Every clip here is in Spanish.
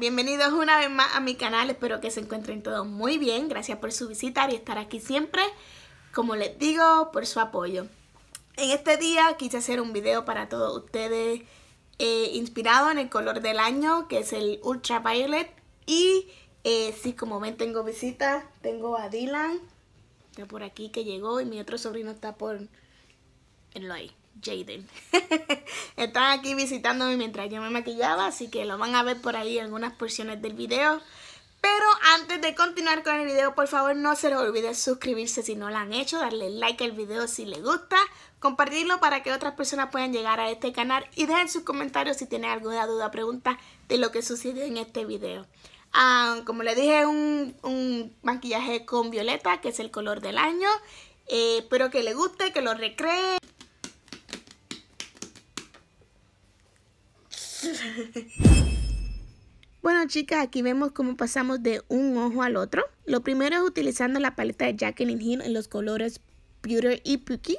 bienvenidos una vez más a mi canal, espero que se encuentren todos muy bien, gracias por su visita y estar aquí siempre, como les digo, por su apoyo. En este día quise hacer un video para todos ustedes eh, inspirado en el color del año, que es el Ultraviolet, y eh, sí, como ven tengo visita, tengo a Dylan, está por aquí que llegó, y mi otro sobrino está por... en lo ahí. Jaden. Están aquí visitándome mientras yo me maquillaba, así que lo van a ver por ahí en algunas porciones del video. Pero antes de continuar con el video, por favor no se les olvide suscribirse si no lo han hecho, darle like al video si les gusta, compartirlo para que otras personas puedan llegar a este canal y dejen sus comentarios si tienen alguna duda o pregunta de lo que sucede en este video. Ah, como les dije, un, un maquillaje con violeta, que es el color del año. Eh, espero que les guste, que lo recreen. Bueno chicas, aquí vemos cómo pasamos de un ojo al otro. Lo primero es utilizando la paleta de Jacqueline Hill en los colores Pewter y Puki,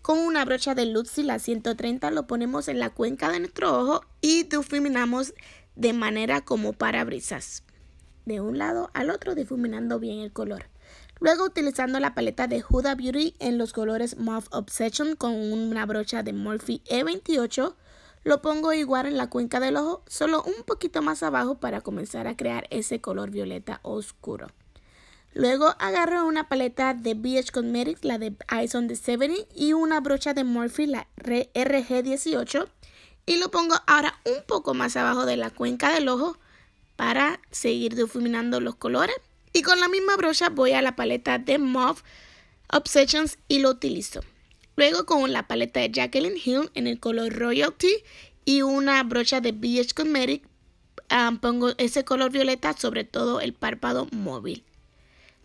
Con una brocha de y la 130, lo ponemos en la cuenca de nuestro ojo y difuminamos de manera como parabrisas. De un lado al otro difuminando bien el color. Luego utilizando la paleta de Huda Beauty en los colores Mauve Obsession con una brocha de Morphe E28 lo pongo igual en la cuenca del ojo, solo un poquito más abajo para comenzar a crear ese color violeta oscuro. Luego agarro una paleta de BH Cosmetics, la de Eyes on the 70 y una brocha de Morphe, la RG18 y lo pongo ahora un poco más abajo de la cuenca del ojo para seguir difuminando los colores. Y con la misma brocha voy a la paleta de Mauve Obsessions y lo utilizo. Luego con la paleta de Jacqueline Hill en el color Royalty y una brocha de BH Cosmetic pongo ese color violeta sobre todo el párpado móvil.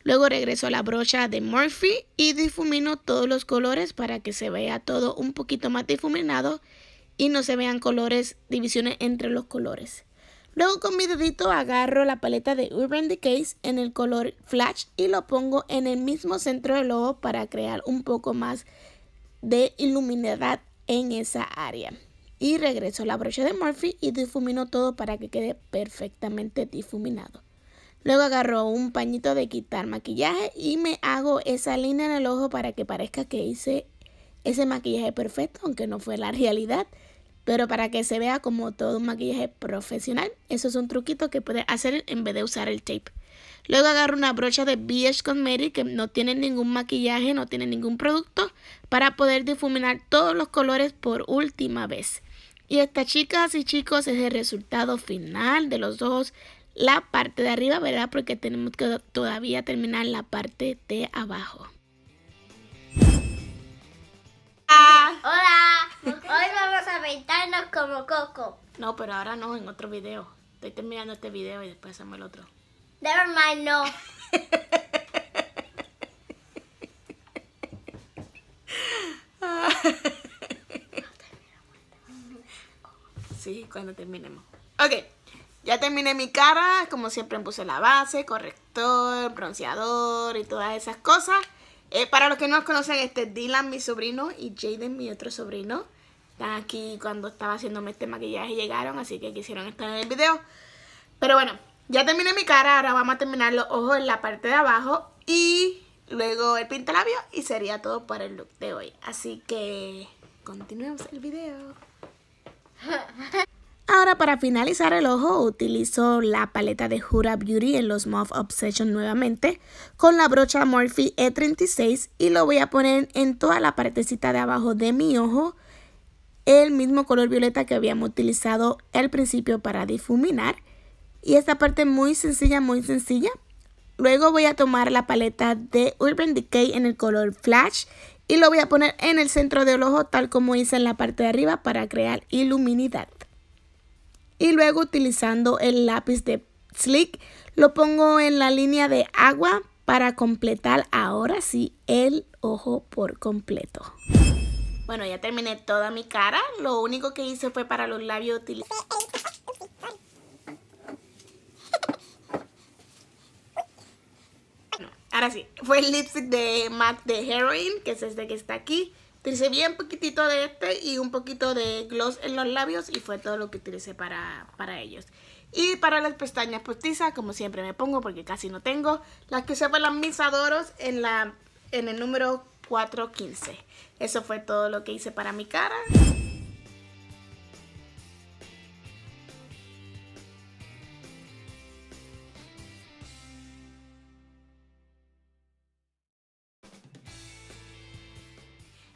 Luego regreso a la brocha de Murphy y difumino todos los colores para que se vea todo un poquito más difuminado y no se vean colores, divisiones entre los colores. Luego con mi dedito agarro la paleta de Urban Decays en el color Flash y lo pongo en el mismo centro del ojo para crear un poco más de iluminidad en esa área. Y regreso la brocha de Murphy y difuminó todo para que quede perfectamente difuminado. Luego agarró un pañito de quitar maquillaje y me hago esa línea en el ojo para que parezca que hice ese maquillaje perfecto, aunque no fue la realidad, pero para que se vea como todo un maquillaje profesional. Eso es un truquito que puedes hacer en vez de usar el tape. Luego agarro una brocha de con Cosmetics que no tiene ningún maquillaje, no tiene ningún producto, para poder difuminar todos los colores por última vez. Y esta chicas y chicos es el resultado final de los ojos, la parte de arriba, ¿verdad? Porque tenemos que todavía terminar la parte de abajo. Hola, hoy vamos a pintarnos como Coco. No, pero ahora no, en otro video. Estoy terminando este video y después hacemos el otro. Never mind, no. Sí, cuando terminemos. Ok, ya terminé mi cara. Como siempre puse la base, corrector, bronceador y todas esas cosas. Eh, para los que no nos conocen, este es Dylan, mi sobrino, y Jaden, mi otro sobrino. Están aquí cuando estaba haciéndome este maquillaje llegaron, así que quisieron estar en el video. Pero bueno, ya terminé mi cara, ahora vamos a terminar los ojos en la parte de abajo y luego el pintalabio y sería todo para el look de hoy. Así que continuemos el video. Ahora para finalizar el ojo utilizo la paleta de Jura Beauty en los Mauve Obsession nuevamente con la brocha Morphe E36 y lo voy a poner en toda la partecita de abajo de mi ojo el mismo color violeta que habíamos utilizado al principio para difuminar y esta parte muy sencilla, muy sencilla. Luego voy a tomar la paleta de Urban Decay en el color Flash y lo voy a poner en el centro del ojo tal como hice en la parte de arriba para crear iluminidad. Y luego utilizando el lápiz de Slick lo pongo en la línea de agua para completar ahora sí el ojo por completo. Bueno, ya terminé toda mi cara. Lo único que hice fue para los labios utilizar Así, fue el lipstick de MAC de Heroin, que es este que está aquí. Utilicé bien poquitito de este y un poquito de gloss en los labios y fue todo lo que utilicé para, ellos. Y para las pestañas postizas, como siempre me pongo porque casi no tengo, las que se para mis adoros en, la, en el número 415. Eso fue todo lo que hice para mi cara.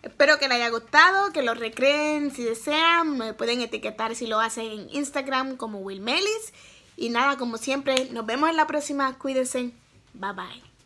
Espero que les haya gustado, que lo recreen si desean. Me pueden etiquetar si lo hacen en Instagram como Will Melis. Y nada, como siempre, nos vemos en la próxima. Cuídense. Bye bye.